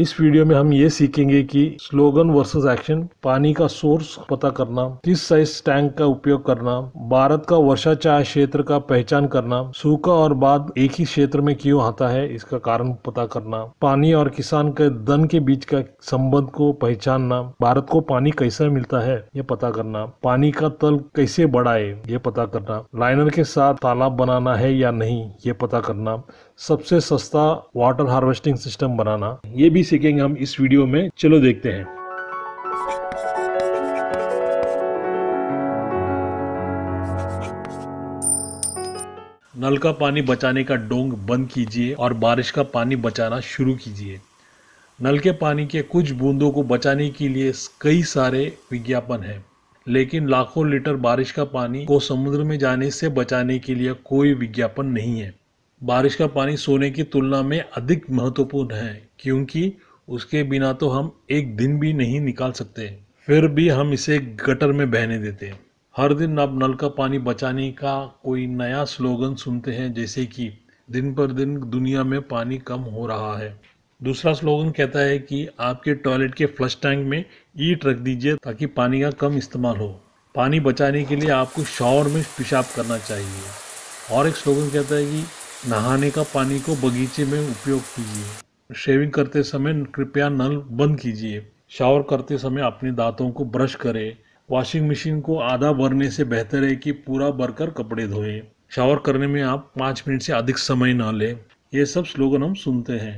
इस वीडियो में हम ये सीखेंगे कि स्लोगन वर्सेस एक्शन पानी का सोर्स पता करना किस साइज टैंक का उपयोग करना भारत का वर्षा चाय क्षेत्र का पहचान करना सूखा और बाद एक ही क्षेत्र में क्यों आता है इसका कारण पता करना पानी और किसान के धन के बीच का संबंध को पहचानना भारत को पानी कैसा मिलता है ये पता करना पानी का तल कैसे बढ़ाए ये पता करना लाइनर के साथ तालाब बनाना है या नहीं ये पता करना सबसे सस्ता वाटर हार्वेस्टिंग सिस्टम बनाना ये भी सीखेंगे हम इस वीडियो में चलो देखते हैं नल का पानी बचाने का डोंग बंद कीजिए और बारिश का पानी बचाना शुरू कीजिए नल के पानी के कुछ बूंदों को बचाने के लिए कई सारे विज्ञापन हैं लेकिन लाखों लीटर बारिश का पानी को समुद्र में जाने से बचाने के लिए कोई विज्ञापन नहीं है बारिश का पानी सोने की तुलना में अधिक महत्वपूर्ण है क्योंकि उसके बिना तो हम एक दिन भी नहीं निकाल सकते फिर भी हम इसे गटर में बहने देते हैं हर दिन आप नल का पानी बचाने का कोई नया स्लोगन सुनते हैं जैसे कि दिन पर दिन दुनिया में पानी कम हो रहा है दूसरा स्लोगन कहता है कि आपके टॉयलेट के फ्लश टैंक में ईट रख दीजिए ताकि पानी का कम इस्तेमाल हो पानी बचाने के लिए आपको शॉवर में पेशाब करना चाहिए और एक स्लोगन कहता है कि नहाने का पानी को बगीचे में उपयोग कीजिए शेविंग करते समय कृपया नल बंद कीजिए शावर करते समय अपने दांतों को ब्रश करें वॉशिंग मशीन को आधा भरने से बेहतर है कि पूरा भरकर कपड़े धोएं शावर करने में आप पाँच मिनट से अधिक समय ना लें ये सब स्लोगन हम सुनते हैं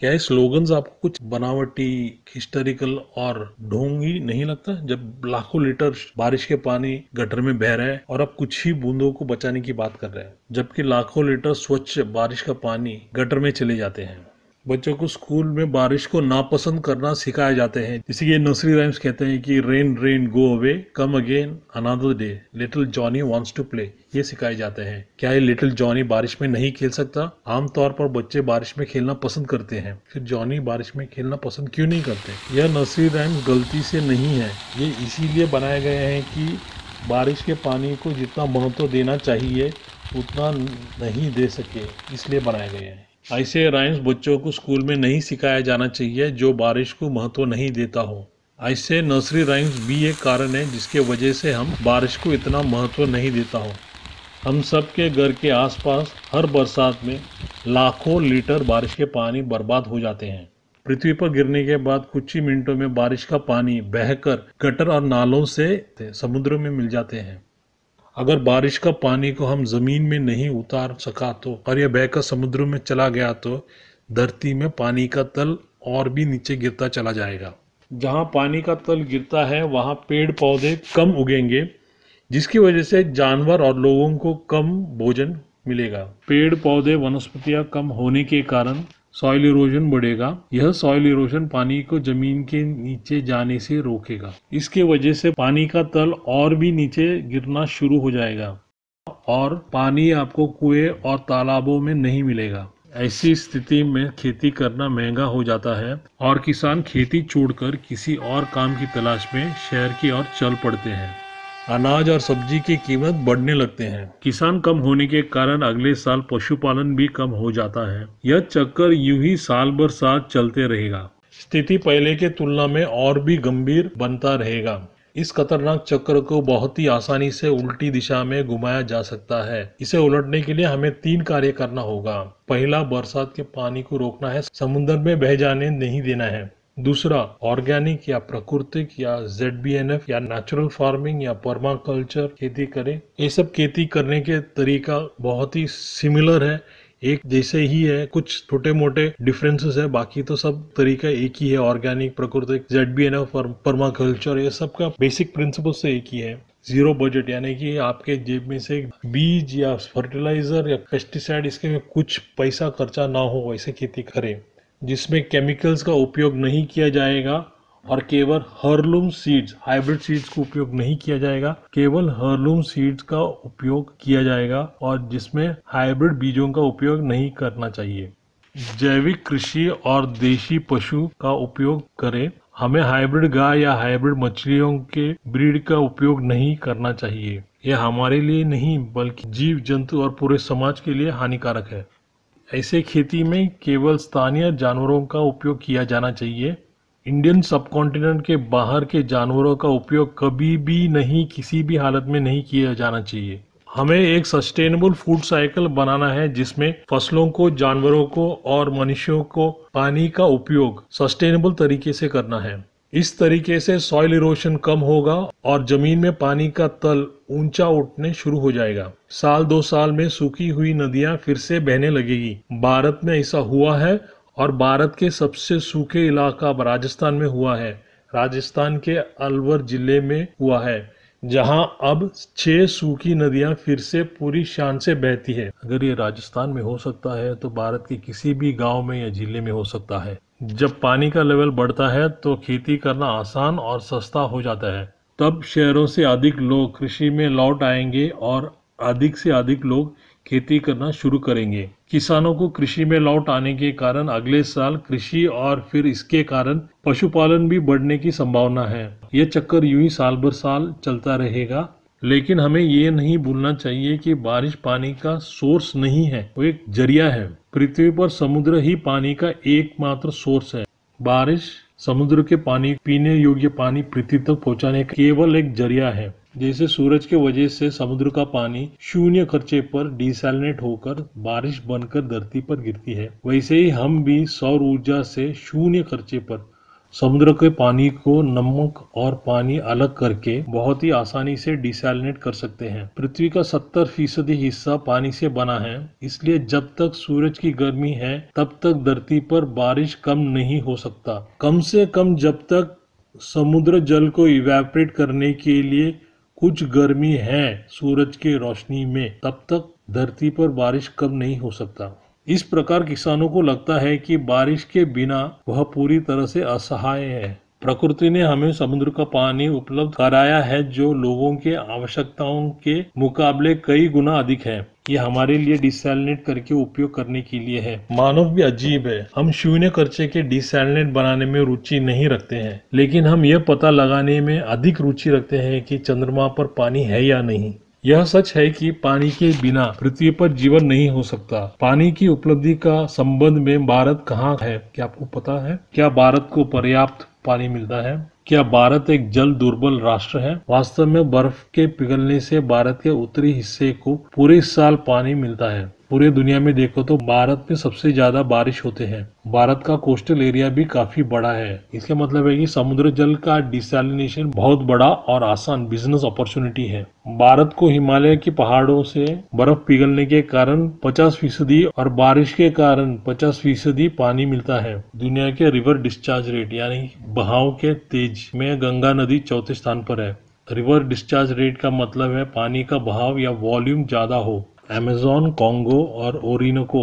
क्या ये स्लोगन्स आपको कुछ बनावटी हिस्टोरिकल और ढोंगी नहीं लगता जब लाखों लीटर बारिश के पानी गटर में बह रहे हैं और आप कुछ ही बूंदों को बचाने की बात कर रहे हैं जबकि लाखों लीटर स्वच्छ बारिश का पानी गटर में चले जाते हैं बच्चों को स्कूल में बारिश को नापसंद करना सिखाए जाते हैं जैसे ये नर्सरी राइम्स कहते हैं कि rain rain go away come again another day little Johnny wants to play ये सिखाए जाते हैं क्या ये लिटिल जॉनी बारिश में नहीं खेल सकता आमतौर पर बच्चे बारिश में खेलना पसंद करते हैं फिर जॉनी बारिश में खेलना पसंद क्यों नहीं करते यह नर्सरी राइम्स गलती से नहीं है ये इसीलिए बनाए गए हैं कि बारिश के पानी को जितना महत्व देना चाहिए उतना नहीं दे सके इसलिए बनाए गए हैं ऐसे राइम्स बच्चों को स्कूल में नहीं सिखाया जाना चाहिए जो बारिश को महत्व नहीं देता हो ऐसे नर्सरी राइम्स भी एक कारण है जिसके वजह से हम बारिश को इतना महत्व नहीं देता हो हम सब के घर के आसपास हर बरसात में लाखों लीटर बारिश के पानी बर्बाद हो जाते हैं पृथ्वी पर गिरने के बाद कुछ ही मिनटों में बारिश का पानी बहकर गटर और नालों से समुद्र में मिल जाते हैं अगर बारिश का पानी को हम ज़मीन में नहीं उतार सका तो और यह बहकर समुद्र में चला गया तो धरती में पानी का तल और भी नीचे गिरता चला जाएगा जहाँ पानी का तल गिरता है वहाँ पेड़ पौधे कम उगेंगे जिसकी वजह से जानवर और लोगों को कम भोजन मिलेगा पेड़ पौधे वनस्पतियाँ कम होने के कारण सॉइल इरोजन बढ़ेगा यह सॉइल इरोजन पानी को जमीन के नीचे जाने से रोकेगा इसके वजह से पानी का तल और भी नीचे गिरना शुरू हो जाएगा और पानी आपको कुएं और तालाबों में नहीं मिलेगा ऐसी स्थिति में खेती करना महंगा हो जाता है और किसान खेती छोड़कर किसी और काम की तलाश में शहर की ओर चल पड़ते हैं अनाज और सब्जी की कीमत बढ़ने लगते हैं किसान कम होने के कारण अगले साल पशुपालन भी कम हो जाता है यह चक्कर यूं ही साल भर साथ चलते रहेगा स्थिति पहले के तुलना में और भी गंभीर बनता रहेगा इस खतरनाक चक्र को बहुत ही आसानी से उल्टी दिशा में घुमाया जा सकता है इसे उलटने के लिए हमें तीन कार्य करना होगा पहला बरसात के पानी को रोकना है समुन्द्र में बह जाने नहीं देना है दूसरा ऑर्गेनिक या प्राकृतिक या जेड बी एन एफ या नेचुरल फार्मिंग या परमाकल्चर खेती करें ये सब खेती करने के तरीका बहुत ही सिमिलर है एक जैसे ही है कुछ छोटे मोटे डिफरेंसेस है बाकी तो सब तरीका एक ही है ऑर्गेनिक प्राकृतिक जेड बी एन एफ और पर्माकल्चर ये सब का बेसिक प्रिंसिपल से एक ही है जीरो बजट यानी कि आपके जेब में से बीज या फर्टिलाइजर या पेस्टिसाइड इसके में कुछ पैसा खर्चा ना हो वैसे खेती करें जिसमें केमिकल्स का उपयोग नहीं किया जाएगा और केवल हर्लूम सीड्स हाइब्रिड सीड्स का उपयोग नहीं किया जाएगा केवल हर्लूम सीड्स का उपयोग किया जाएगा और जिसमें हाइब्रिड बीजों का उपयोग नहीं करना चाहिए जैविक कृषि और देशी पशु का उपयोग करें हमें हाइब्रिड गाय या हाइब्रिड मछलियों के ब्रीड का उपयोग नहीं करना चाहिए यह हमारे लिए नहीं बल्कि जीव जंतु और पूरे समाज के लिए हानिकारक है ऐसे खेती में केवल स्थानीय जानवरों का उपयोग किया जाना चाहिए इंडियन सबकॉन्टिनेंट के बाहर के जानवरों का उपयोग कभी भी नहीं किसी भी हालत में नहीं किया जाना चाहिए हमें एक सस्टेनेबल फूड साइकिल बनाना है जिसमें फसलों को जानवरों को और मनुष्यों को पानी का उपयोग सस्टेनेबल तरीके से करना है इस तरीके से सॉइल इरोशन कम होगा और जमीन में पानी का तल ऊंचा उठने शुरू हो जाएगा साल दो साल में सूखी हुई नदियां फिर से बहने लगेगी भारत में ऐसा हुआ है और भारत के सबसे सूखे इलाका राजस्थान में हुआ है राजस्थान के अलवर जिले में हुआ है जहां अब छह सूखी नदियां फिर से पूरी शान से बहती है अगर ये राजस्थान में हो सकता है तो भारत के किसी भी गांव में या जिले में हो सकता है जब पानी का लेवल बढ़ता है तो खेती करना आसान और सस्ता हो जाता है तब शहरों से अधिक लोग कृषि में लौट आएंगे और अधिक से अधिक लोग खेती करना शुरू करेंगे किसानों को कृषि में लौट आने के कारण अगले साल कृषि और फिर इसके कारण पशुपालन भी बढ़ने की संभावना है यह चक्कर यूं ही साल भर साल चलता रहेगा लेकिन हमें ये नहीं भूलना चाहिए कि बारिश पानी का सोर्स नहीं है वो एक जरिया है पृथ्वी पर समुद्र ही पानी का एकमात्र सोर्स है बारिश समुद्र के पानी पीने योग्य पानी पृथ्वी तक पहुंचाने का केवल एक जरिया है जैसे सूरज के वजह से समुद्र का पानी शून्य खर्चे पर डिसैलिनेट होकर बारिश बनकर धरती पर गिरती है वैसे ही हम भी सौर ऊर्जा से शून्य खर्चे पर समुद्र के पानी को नमक और पानी अलग करके बहुत ही आसानी से डिसलिनेट कर सकते हैं पृथ्वी का 70 फीसदी हिस्सा पानी से बना है इसलिए जब तक सूरज की गर्मी है तब तक धरती पर बारिश कम नहीं हो सकता कम से कम जब तक समुद्र जल को इवेपरेट करने के लिए कुछ गर्मी है सूरज के रोशनी में तब तक धरती पर बारिश कम नहीं हो सकता इस प्रकार किसानों को लगता है कि बारिश के बिना वह पूरी तरह से असहाय है प्रकृति ने हमें समुद्र का पानी उपलब्ध कराया है जो लोगों के आवश्यकताओं के मुकाबले कई गुना अधिक है ये हमारे लिए डिसैलिनेट करके उपयोग करने के लिए है मानव भी अजीब है हम शून्य खर्चे के डिसैलिनेट बनाने में रुचि नहीं रखते हैं लेकिन हम यह पता लगाने में अधिक रुचि रखते हैं कि चंद्रमा पर पानी है या नहीं यह सच है कि पानी के बिना पृथ्वी पर जीवन नहीं हो सकता पानी की उपलब्धि का संबंध में भारत कहाँ है क्या आपको पता है क्या भारत को पर्याप्त पानी मिलता है क्या भारत एक जल दुर्बल राष्ट्र है वास्तव में बर्फ के पिघलने से भारत के उत्तरी हिस्से को पूरे साल पानी मिलता है पूरे दुनिया में देखो तो भारत में सबसे ज्यादा बारिश होते हैं भारत का कोस्टल एरिया भी काफी बड़ा है इसका मतलब है कि समुद्र जल का डिसलिनेशन बहुत बड़ा और आसान बिजनेस अपॉर्चुनिटी है भारत को हिमालय के पहाड़ों से बर्फ पिघलने के कारण 50 फीसदी और बारिश के कारण 50 फीसदी पानी मिलता है दुनिया के रिवर डिस्चार्ज रेट यानी बहाव के तेज में गंगा नदी चौथे स्थान पर है रिवर डिस्चार्ज रेट का मतलब है पानी का बहाव या वॉल्यूम ज्यादा हो अमेजोन कॉन्गो और ओरिनोको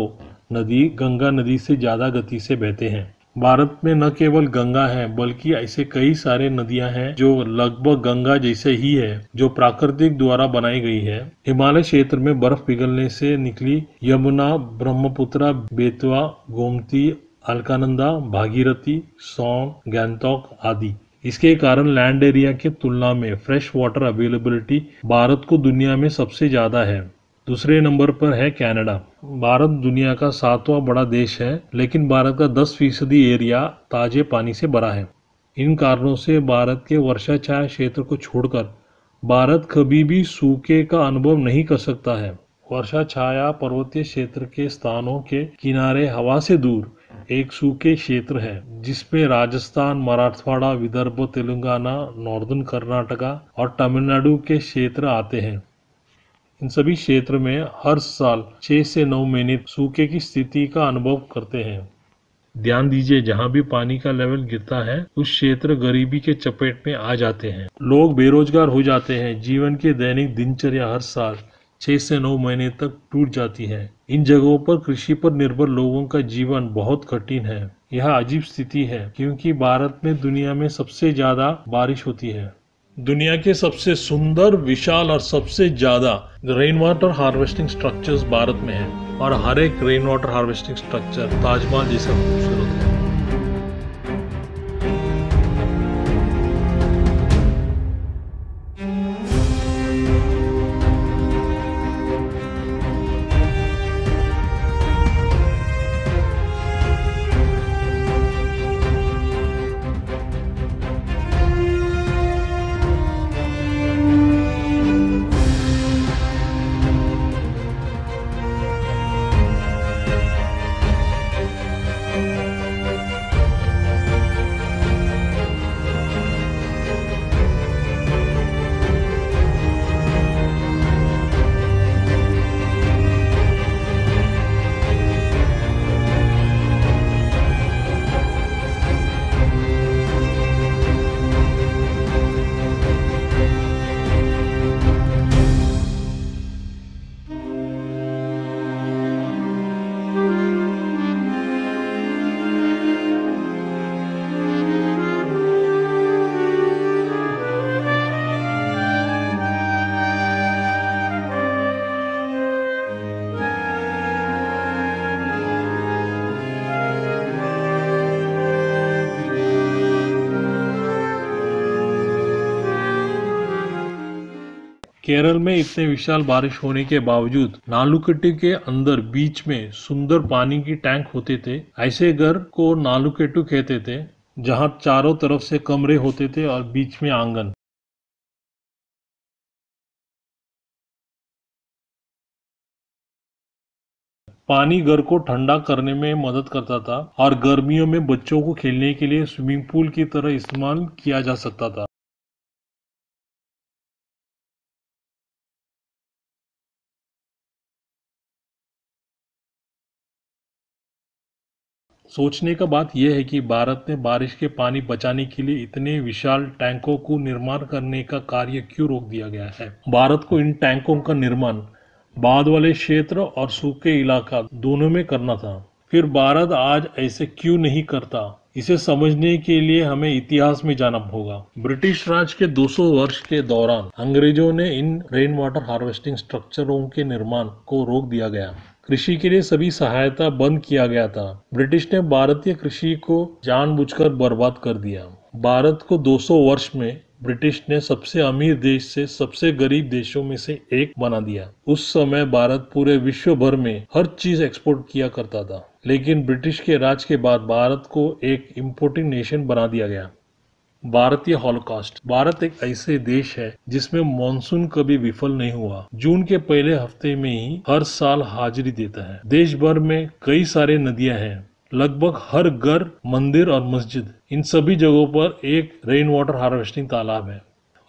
नदी गंगा नदी से ज़्यादा गति से बहते हैं भारत में न केवल गंगा है बल्कि ऐसे कई सारे नदियां हैं जो लगभग गंगा जैसे ही है जो प्राकृतिक द्वारा बनाई गई है हिमालय क्षेत्र में बर्फ पिघलने से निकली यमुना ब्रह्मपुत्र बेतवा गोमती अलकानंदा भागीरथी सौंग गैंगटॉक आदि इसके कारण लैंड एरिया के तुलना में फ्रेश वाटर अवेलेबिलिटी भारत को दुनिया में सबसे ज़्यादा है दूसरे नंबर पर है कनाडा भारत दुनिया का सातवां बड़ा देश है लेकिन भारत का 10 फीसदी एरिया ताजे पानी से भरा है इन कारणों से भारत के वर्षा छाया क्षेत्र को छोड़कर भारत कभी भी सूखे का अनुभव नहीं कर सकता है वर्षा छाया पर्वतीय क्षेत्र के स्थानों के किनारे हवा से दूर एक सूखे क्षेत्र है जिसमें राजस्थान मराठवाड़ा विदर्भ तेलंगाना नॉर्दर्न कर्नाटका और तमिलनाडु के क्षेत्र आते हैं इन सभी क्षेत्र में हर साल छः से नौ महीने सूखे की स्थिति का अनुभव करते हैं ध्यान दीजिए जहाँ भी पानी का लेवल गिरता है उस क्षेत्र गरीबी के चपेट में आ जाते हैं लोग बेरोजगार हो जाते हैं जीवन के दैनिक दिनचर्या हर साल छः से नौ महीने तक टूट जाती है इन जगहों पर कृषि पर निर्भर लोगों का जीवन बहुत कठिन है यह अजीब स्थिति है क्योंकि भारत में दुनिया में सबसे ज्यादा बारिश होती है दुनिया के सबसे सुंदर विशाल और सबसे ज्यादा rain water harvesting structures Bharat में हैं और हर एक rain water harvesting structure Taj Mahal जैसा खूबसूरत है केरल में इतने विशाल बारिश होने के बावजूद नालुकेटु के अंदर बीच में सुंदर पानी की टैंक होते थे ऐसे घर को नालुकेटु कहते थे जहां चारों तरफ से कमरे होते थे और बीच में आंगन पानी घर को ठंडा करने में मदद करता था और गर्मियों में बच्चों को खेलने के लिए स्विमिंग पूल की तरह इस्तेमाल किया जा सकता था सोचने का बात यह है कि भारत ने बारिश के पानी बचाने के लिए इतने विशाल टैंकों को निर्माण करने का कार्य क्यों रोक दिया गया है भारत को इन टैंकों का निर्माण बाद वाले क्षेत्र और सूखे इलाका दोनों में करना था फिर भारत आज ऐसे क्यों नहीं करता इसे समझने के लिए हमें इतिहास में जाना होगा ब्रिटिश राज के 200 वर्ष के दौरान अंग्रेजों ने इन रेन वाटर हार्वेस्टिंग स्ट्रक्चरों के निर्माण को रोक दिया गया कृषि के लिए सभी सहायता बंद किया गया था ब्रिटिश ने भारतीय कृषि को जानबूझकर बर्बाद कर दिया भारत को 200 वर्ष में ब्रिटिश ने सबसे अमीर देश से सबसे गरीब देशों में से एक बना दिया उस समय भारत पूरे विश्व भर में हर चीज एक्सपोर्ट किया करता था लेकिन ब्रिटिश के राज के बाद भारत को एक इम्पोर्टिंग नेशन बना दिया गया भारतीय हॉलोकास्ट भारत एक ऐसे देश है जिसमें मानसून कभी विफल नहीं हुआ जून के पहले हफ्ते में ही हर साल हाजिरी देता है देश भर में कई सारे नदियां हैं लगभग हर घर मंदिर और मस्जिद इन सभी जगहों पर एक रेन वाटर हार्वेस्टिंग तालाब है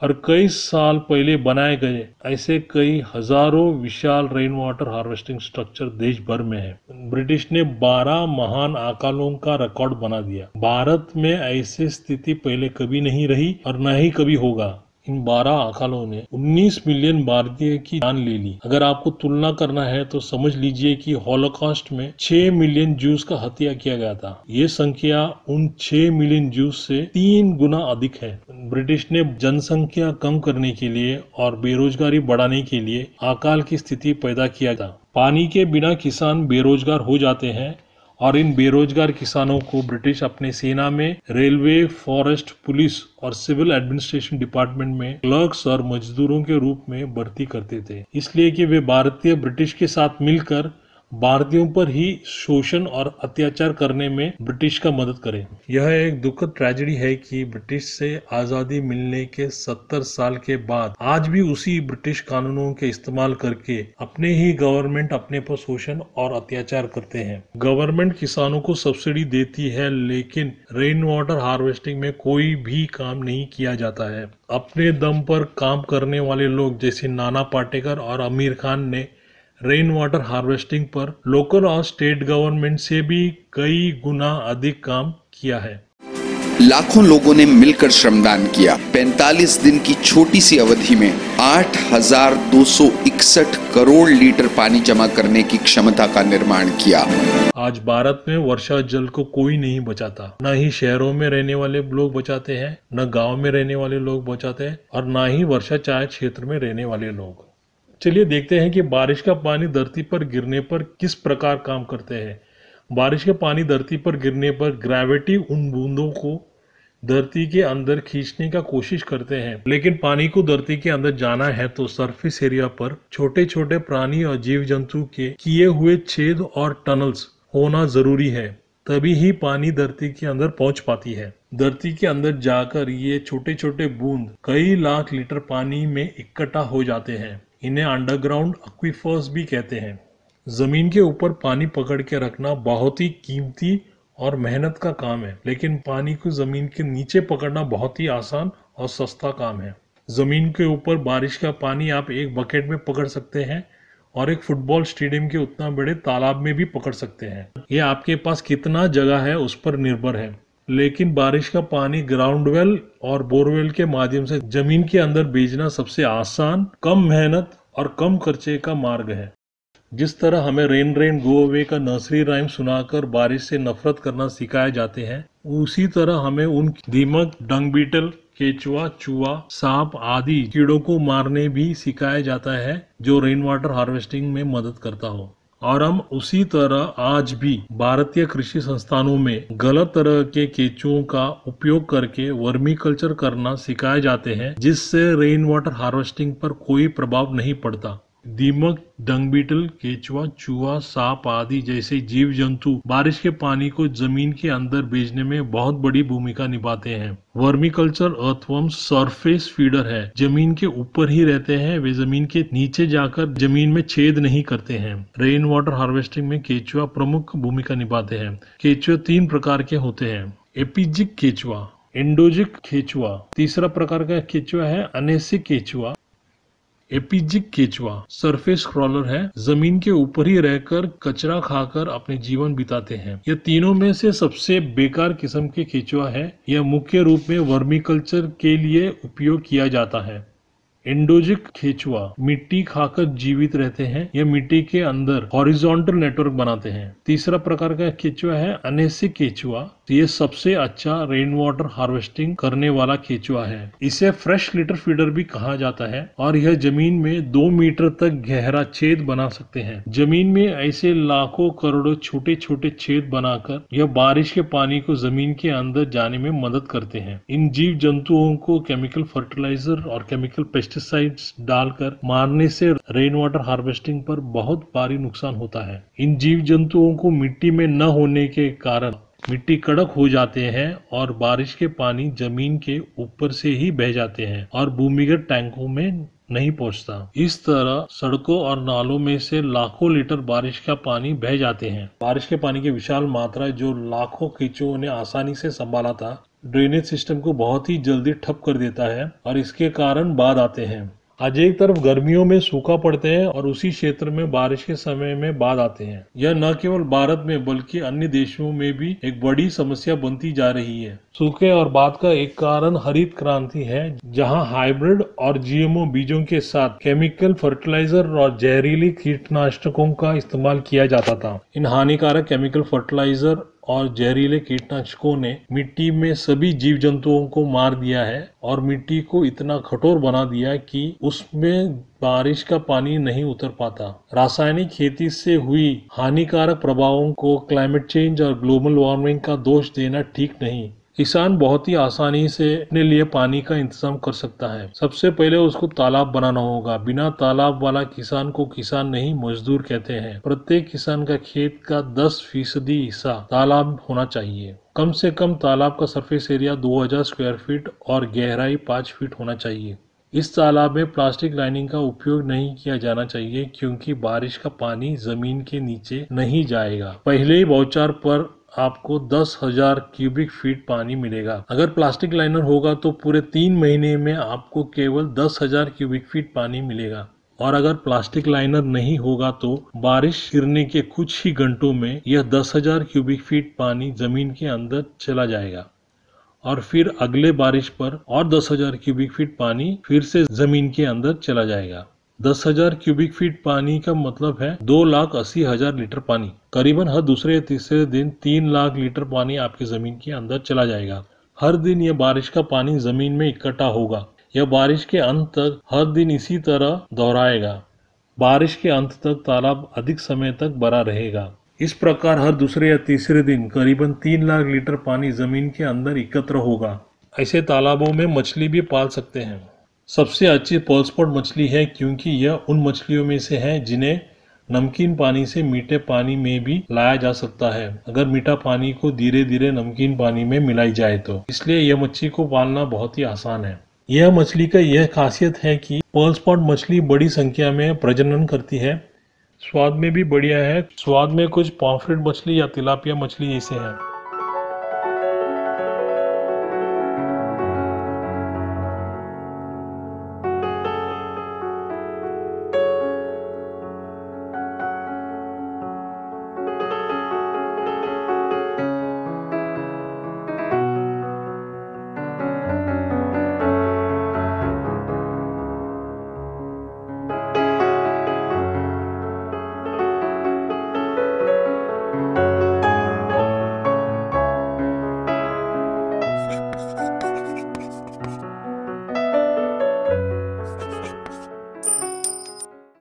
और कई साल पहले बनाए गए ऐसे कई हजारों विशाल रेन वाटर हार्वेस्टिंग स्ट्रक्चर देश भर में है ब्रिटिश ने 12 महान अकालों का रिकॉर्ड बना दिया भारत में ऐसी स्थिति पहले कभी नहीं रही और न ही कभी होगा इन 12 अकालों ने 19 मिलियन भारतीय की जान ले ली अगर आपको तुलना करना है तो समझ लीजिए कि हॉलोकास्ट में 6 मिलियन जूस का हत्या किया गया था ये संख्या उन 6 मिलियन जूस से तीन गुना अधिक है ब्रिटिश ने जनसंख्या कम करने के लिए और बेरोजगारी बढ़ाने के लिए अकाल की स्थिति पैदा किया था पानी के बिना किसान बेरोजगार हो जाते हैं और इन बेरोजगार किसानों को ब्रिटिश अपने सेना में रेलवे फॉरेस्ट पुलिस और सिविल एडमिनिस्ट्रेशन डिपार्टमेंट में क्लर्क्स और मजदूरों के रूप में भर्ती करते थे इसलिए कि वे भारतीय ब्रिटिश के साथ मिलकर भारतीयों पर ही शोषण और अत्याचार करने में ब्रिटिश का मदद करें यह एक दुखद ट्रेजेडी है कि ब्रिटिश से आज़ादी मिलने के 70 साल के बाद आज भी उसी ब्रिटिश कानूनों के इस्तेमाल करके अपने ही गवर्नमेंट अपने पर शोषण और अत्याचार करते हैं गवर्नमेंट किसानों को सब्सिडी देती है लेकिन रेन वाटर हार्वेस्टिंग में कोई भी काम नहीं किया जाता है अपने दम पर काम करने वाले लोग जैसे नाना पाटेकर और आमिर खान ने रेन वाटर हार्वेस्टिंग पर लोकल और स्टेट गवर्नमेंट से भी कई गुना अधिक काम किया है लाखों लोगों ने मिलकर श्रमदान किया 45 दिन की छोटी सी अवधि में 8,261 करोड़ लीटर पानी जमा करने की क्षमता का निर्माण किया आज भारत में वर्षा जल को कोई नहीं बचाता न ही शहरों में रहने वाले लोग बचाते हैं न गांव में रहने वाले लोग बचाते हैं और न ही वर्षा चाय क्षेत्र में रहने वाले लोग चलिए देखते हैं कि बारिश का पानी धरती पर गिरने पर किस प्रकार काम करते हैं बारिश का पानी धरती पर गिरने पर ग्रेविटी उन बूंदों को धरती के अंदर खींचने का कोशिश करते हैं लेकिन पानी को धरती के अंदर जाना है तो सरफेस एरिया पर छोटे छोटे प्राणी और जीव जंतु के किए हुए छेद और टनल्स होना जरूरी है तभी ही पानी धरती के अंदर पहुंच पाती है धरती के अंदर जाकर ये छोटे छोटे बूंद कई लाख लीटर पानी में इकट्ठा हो जाते हैं इन्हें अंडरग्राउंड अक्वीफर्स भी कहते हैं ज़मीन के ऊपर पानी पकड़ के रखना बहुत ही कीमती और मेहनत का काम है लेकिन पानी को ज़मीन के नीचे पकड़ना बहुत ही आसान और सस्ता काम है ज़मीन के ऊपर बारिश का पानी आप एक बकेट में पकड़ सकते हैं और एक फुटबॉल स्टेडियम के उतना बड़े तालाब में भी पकड़ सकते हैं ये आपके पास कितना जगह है उस पर निर्भर है लेकिन बारिश का पानी ग्राउंड वेल और बोरवेल के माध्यम से जमीन के अंदर भेजना सबसे आसान कम मेहनत और कम खर्चे का मार्ग है जिस तरह हमें रेन रेन गो अवे का नर्सरी राइम सुनाकर बारिश से नफरत करना सिखाए जाते हैं उसी तरह हमें उन दीमक डंग बीटल केचुआ चूहा सांप आदि कीड़ों को मारने भी सिखाया जाता है जो रेन वाटर हार्वेस्टिंग में मदद करता हो और हम उसी तरह आज भी भारतीय कृषि संस्थानों में गलत तरह के केचुओं का उपयोग करके वर्मी कल्चर करना सिखाए जाते हैं जिससे रेन वाटर हार्वेस्टिंग पर कोई प्रभाव नहीं पड़ता दीमक डंग बीटल केचुआ चूहा सांप आदि जैसे जीव जंतु बारिश के पानी को जमीन के अंदर भेजने में बहुत बड़ी भूमिका निभाते हैं vermi culture earthworm surface feeder है जमीन के ऊपर ही रहते हैं वे जमीन के नीचे जाकर जमीन में छेद नहीं करते हैं रेन वाटर हार्वेस्टिंग में केचुआ प्रमुख भूमिका निभाते हैं केचुआ तीन प्रकार के होते हैं एपिजिक केचुआ एंडोजिक केचुआ तीसरा प्रकार का केचुआ है अनेसिक केचुआ एपिजिक केचवा सरफेस क्रॉलर है जमीन के ऊपर ही रहकर कचरा खाकर अपने जीवन बिताते हैं यह तीनों में से सबसे बेकार किस्म के केचुआ है यह मुख्य रूप में वर्मी कल्चर के लिए उपयोग किया जाता है एंडोजिक खेचुआ मिट्टी खाकर जीवित रहते हैं या मिट्टी के अंदर हॉरिजॉन्टल नेटवर्क बनाते हैं तीसरा प्रकार का केचुआ है अनेसिक केचुआ तो ये सबसे अच्छा रेन वाटर हार्वेस्टिंग करने वाला केचुआ है इसे फ्रेश लिटर फीडर भी कहा जाता है और यह जमीन में दो मीटर तक गहरा छेद बना सकते हैं जमीन में ऐसे लाखों करोड़ों छोटे छोटे छेद बनाकर यह बारिश के पानी को जमीन के अंदर जाने में मदद करते हैं इन जीव जंतुओं को केमिकल फर्टिलाइजर और केमिकल पेस्ट पेस्टिसाइड्स डालकर मारने से रेन वाटर हार्वेस्टिंग पर बहुत भारी नुकसान होता है इन जीव जंतुओं को मिट्टी में न होने के कारण मिट्टी कड़क हो जाते हैं और बारिश के पानी जमीन के ऊपर से ही बह जाते हैं और भूमिगत टैंकों में नहीं पहुंचता इस तरह सड़कों और नालों में से लाखों लीटर बारिश का पानी बह जाते हैं बारिश के पानी की विशाल मात्रा जो लाखों खींचो ने आसानी से संभाला था ड्रेनेज सिस्टम को बहुत ही जल्दी ठप कर देता है और इसके कारण बाद आते हैं आज एक तरफ गर्मियों में सूखा पड़ते हैं और उसी क्षेत्र में बारिश के समय में बाद आते हैं यह न केवल भारत में बल्कि अन्य देशों में भी एक बड़ी समस्या बनती जा रही है सूखे और बाद का एक कारण हरित क्रांति है जहां हाइब्रिड और जीएमओ बीजों के साथ केमिकल फर्टिलाइजर और जहरीली कीटनाशकों का इस्तेमाल किया जाता था इन हानिकारक केमिकल फर्टिलाइजर और जहरीले कीटनाशकों ने मिट्टी में सभी जीव जंतुओं को मार दिया है और मिट्टी को इतना कठोर बना दिया कि उसमें बारिश का पानी नहीं उतर पाता रासायनिक खेती से हुई हानिकारक प्रभावों को क्लाइमेट चेंज और ग्लोबल वार्मिंग का दोष देना ठीक नहीं किसान बहुत ही आसानी से अपने लिए पानी का इंतजाम कर सकता है सबसे पहले उसको तालाब बनाना होगा बिना तालाब वाला किसान को किसान नहीं मजदूर कहते हैं प्रत्येक किसान का खेत का दस फीसदी हिस्सा तालाब होना चाहिए कम से कम तालाब का सरफेस एरिया 2000 स्क्वायर फीट और गहराई 5 फीट होना चाहिए इस तालाब में प्लास्टिक लाइनिंग का उपयोग नहीं किया जाना चाहिए क्योंकि बारिश का पानी जमीन के नीचे नहीं जाएगा पहले ही बौचार पर आपको दस हजार क्यूबिक फीट पानी मिलेगा अगर प्लास्टिक लाइनर होगा तो पूरे तीन महीने में आपको केवल दस हजार क्यूबिक फीट पानी मिलेगा और अगर प्लास्टिक लाइनर नहीं होगा तो बारिश गिरने के कुछ ही घंटों में यह दस हजार क्यूबिक फीट पानी जमीन के अंदर चला जाएगा और फिर अगले बारिश पर और दस हजार क्यूबिक फीट पानी फिर से जमीन के अंदर चला जाएगा दस हजार क्यूबिक फीट पानी का मतलब है दो लाख अस्सी हजार लीटर पानी करीबन हर दूसरे या तीसरे दिन तीन लाख लीटर पानी आपकी जमीन के अंदर चला जाएगा हर दिन यह बारिश का पानी जमीन में इकट्ठा होगा यह बारिश के अंत तक हर दिन इसी तरह दोहराएगा बारिश के अंत तक तालाब अधिक समय तक भरा रहेगा इस प्रकार हर दूसरे या तीसरे दिन करीबन तीन लाख लीटर पानी जमीन के अंदर एकत्र होगा ऐसे तालाबों में मछली भी पाल सकते हैं सबसे अच्छी पॉलस्पॉट मछली है क्योंकि यह उन मछलियों में से है जिन्हें नमकीन पानी से मीठे पानी में भी लाया जा सकता है अगर मीठा पानी को धीरे धीरे नमकीन पानी में मिलाई जाए तो इसलिए यह मछली को पालना बहुत ही आसान है यह मछली का यह खासियत है कि स्पॉट मछली बड़ी संख्या में प्रजनन करती है स्वाद में भी बढ़िया है स्वाद में कुछ पॉम्फ्रेट मछली या तिलापिया मछली जैसे है